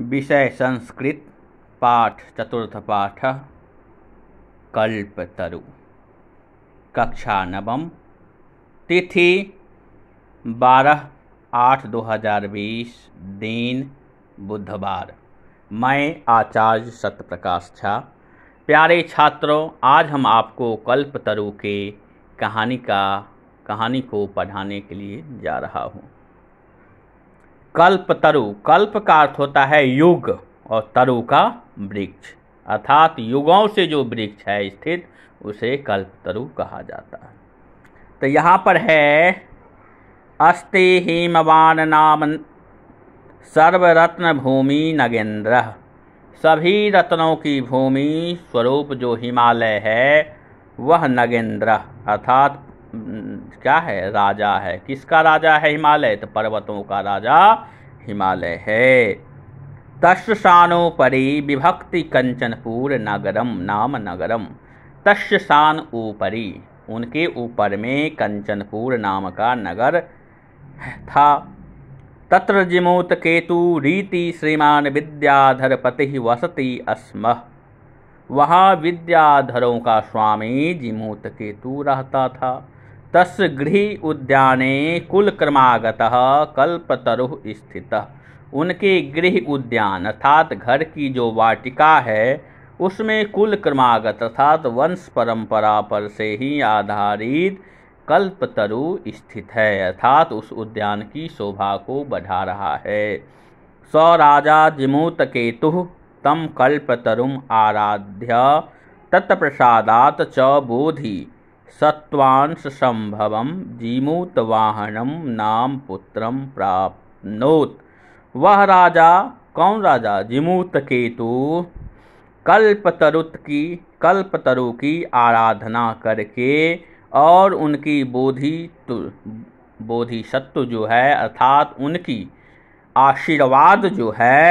विषय संस्कृत पाठ चतुर्थ पाठ कल्पतरु कक्षा नवम तिथि बारह आठ दो हजार बीस दिन बुधवार मैं आचार्य सत्यप्रकाश झा प्यारे छात्रों आज हम आपको कल्पतरु के कहानी का कहानी को पढ़ाने के लिए जा रहा हूँ कल्प तरु कल्प का अर्थ होता है युग और तरु का वृक्ष अर्थात युगों से जो वृक्ष है स्थित उसे कल्प तरु कहा जाता है तो यहाँ पर है अस्ति हिमवान नाम सर्वरत्न भूमि नगेंद्र सभी रत्नों की भूमि स्वरूप जो हिमालय है वह नगेंद्र अर्थात क्या है राजा है किसका राजा है हिमालय तो पर्वतों का राजा हिमालय है तस्शानो परी विभक्ति कंचनपुर नगरम नाम नगरम तस्शान ऊपरी उनके ऊपर में कंचनपुर नाम का नगर था तत्र जिमोत केतु रीति श्रीमान विद्याधर पति वसति अस्म वहाँ विद्याधरों का स्वामी जिमोत केतु रहता था तस् गृह उद्याने क्रमागत कल्पतरु स्थित उनके गृह उद्यान अर्थात घर की जो वाटिका है उसमें कुल क्रमागत अर्थात वंश परंपरा पर से ही आधारित कल्पतरु स्थित है अर्थात उस उद्यान की शोभा को बढ़ा रहा है सौ राजा जिमूत केतु तम कल्पतरुम आराध्य तत्प्रसादात च बोधि सत्त्वांशसम्भवं जीमूतवाहनं नाम पुत्रं प्राप्त वह राजा कौन राजा जिमूत केतु कल्पतरुत की कल्पतरु की आराधना करके और उनकी बोधि बोधिसत्व जो है अर्थात उनकी आशीर्वाद जो है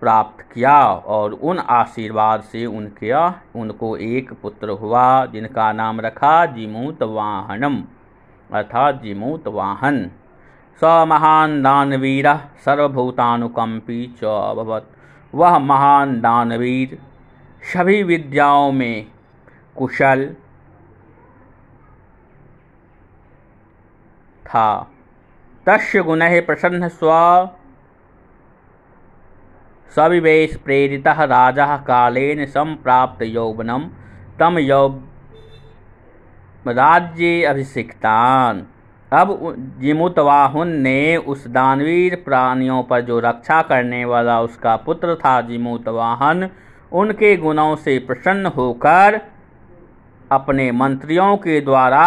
प्राप्त किया और उन आशीर्वाद से उनके उनको एक पुत्र हुआ जिनका नाम रखा वाहनम अर्थात वाहन स महान दानवीर सर्वभूतानुकंपी चवत वह महान दानवीर सभी विद्याओं में कुशल था तस् गुण प्रसन्न स्व सविवेश प्रेरिता राजा कालेन यौवनम तम यौ राज्य अभिषिक्तान अब जिमुतवाहुन ने उस दानवीर प्राणियों पर जो रक्षा करने वाला उसका पुत्र था जिमुतवाहन उनके गुणों से प्रसन्न होकर अपने मंत्रियों के द्वारा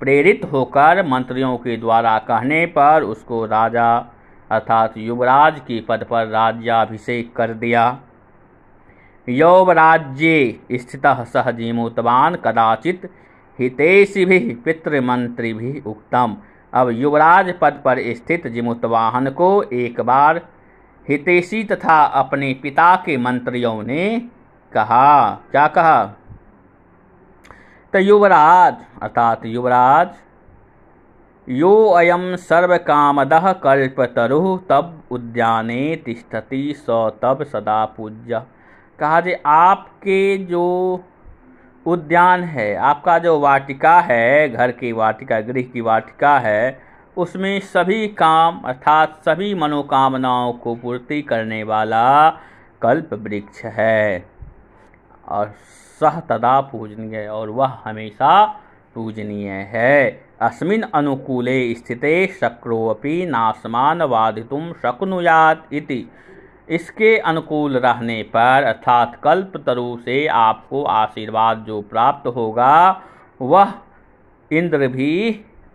प्रेरित होकर मंत्रियों के द्वारा कहने पर उसको राजा अर्थात युवराज के पद पर राज्याभिषेक कर दिया यौवराज्ये स्थित सह जीमूतवान कदाचित हितेशी भी पितृमंत्री भी उक्तम अब युवराज पद पर स्थित जिमुतवाहन को एक बार हितेशी तथा अपने पिता के मंत्रियों ने कहा क्या कहा तो युवराज अर्थात युवराज यो अयं कल्प तरु तब उद्याने तिष्ठति स तब सदा पूज्य कहा जे आपके जो उद्यान है आपका जो वाटिका है घर की वाटिका गृह की वाटिका है उसमें सभी काम अर्थात सभी मनोकामनाओं को पूर्ति करने वाला कल्प वृक्ष है और सह तदा पूजनीय और वह हमेशा पूजनीय है अस्मिन् अनुकूले स्थिते अपनी नासमान बाधि शक्नुयात इति इसके अनुकूल रहने पर अर्थात कल्प तरु से आपको आशीर्वाद जो प्राप्त होगा वह इंद्र भी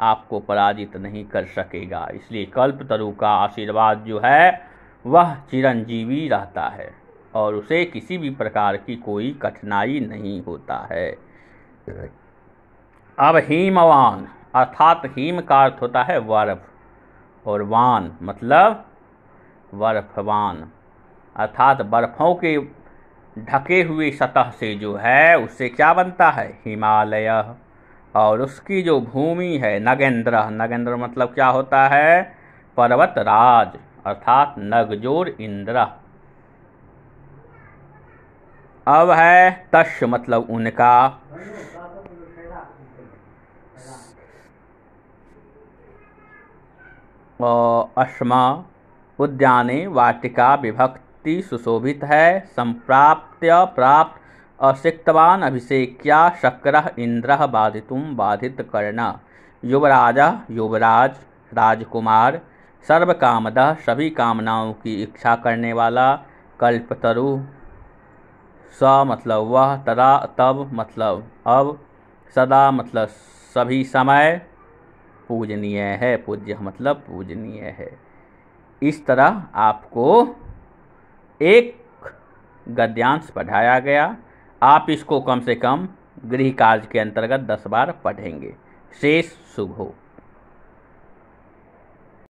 आपको पराजित नहीं कर सकेगा इसलिए कल्प तरु का आशीर्वाद जो है वह चिरंजीवी रहता है और उसे किसी भी प्रकार की कोई कठिनाई नहीं होता है अब हिमवान अर्थात हीम का अर्थ होता है बर्फ और वान मतलब बर्फवान अर्थात बर्फों के ढके हुए सतह से जो है उससे क्या बनता है हिमालय और उसकी जो भूमि है नगेंद्र नगेंद्र मतलब क्या होता है पर्वत राज अर्थात नगजोर इंद्र अब है तश मतलब उनका अश्मा उद्याने वाटिका विभक्ति सुशोभित है संप्राप्य प्राप्त असिक्तवान अभिषेक्या शक्र इंद्र बाधितुम बाधित करना युवराज युवराज राजकुमार सर्वकामद सभी कामनाओं की इच्छा करने वाला कल्पतरु स मतलब वह तदा तब मतलब अब सदा मतलब सभी समय पूजनीय है पूज्य मतलब पूजनीय है इस तरह आपको एक गद्यांश पढ़ाया गया आप इसको कम से कम गृह कार्य के अंतर्गत दस बार पढ़ेंगे शेष शुभ हो